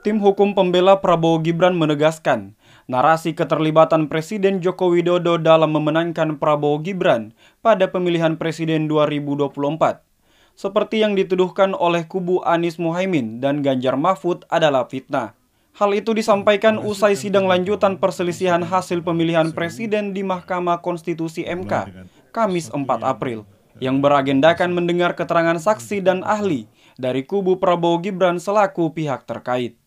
Tim hukum pembela Prabowo Gibran menegaskan, narasi keterlibatan Presiden Joko Widodo dalam memenangkan Prabowo Gibran pada pemilihan presiden 2024 seperti yang dituduhkan oleh kubu Anies Muhaimin dan Ganjar Mahfud adalah fitnah. Hal itu disampaikan usai sidang lanjutan perselisihan hasil pemilihan presiden di Mahkamah Konstitusi MK, Kamis 4 April, yang beragendakan mendengar keterangan saksi dan ahli dari kubu Prabowo Gibran selaku pihak terkait.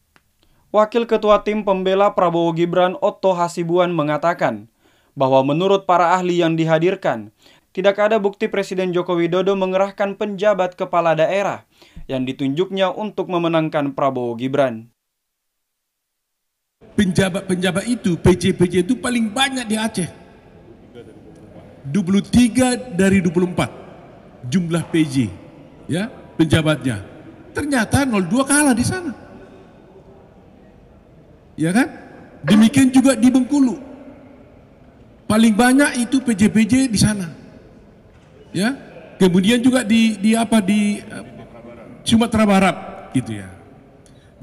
Wakil Ketua Tim Pembela Prabowo Gibran Otto Hasibuan mengatakan bahwa menurut para ahli yang dihadirkan, tidak ada bukti Presiden Joko Widodo mengerahkan penjabat kepala daerah yang ditunjuknya untuk memenangkan Prabowo Gibran. Penjabat-penjabat itu, PJ-PJ itu paling banyak di Aceh. 23 dari 24 jumlah PJ ya penjabatnya. Ternyata 02 kalah di sana. Ya kan? Demikian juga di Bengkulu. Paling banyak itu pj di sana. Ya. Kemudian juga di di apa di eh, Sumatera Barat gitu ya.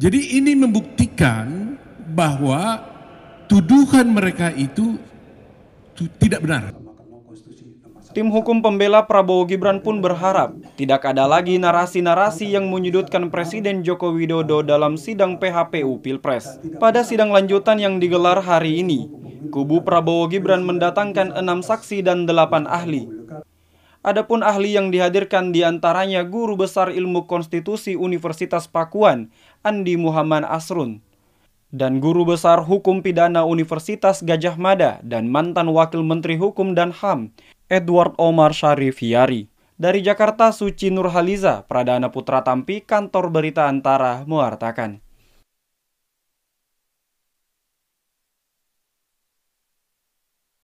Jadi ini membuktikan bahwa tuduhan mereka itu tidak benar. Tim hukum pembela Prabowo Gibran pun berharap tidak ada lagi narasi-narasi yang menyudutkan Presiden Joko Widodo dalam sidang PHPU Pilpres. Pada sidang lanjutan yang digelar hari ini, kubu Prabowo Gibran mendatangkan enam saksi dan delapan ahli. Adapun ahli yang dihadirkan diantaranya Guru Besar Ilmu Konstitusi Universitas Pakuan, Andi Muhammad Asrun dan Guru Besar Hukum Pidana Universitas Gajah Mada dan mantan Wakil Menteri Hukum dan HAM, Edward Omar Syarif Yari Dari Jakarta, Suci Nurhaliza, Pradana Putra Tampi, Kantor Berita Antara, mewartakan.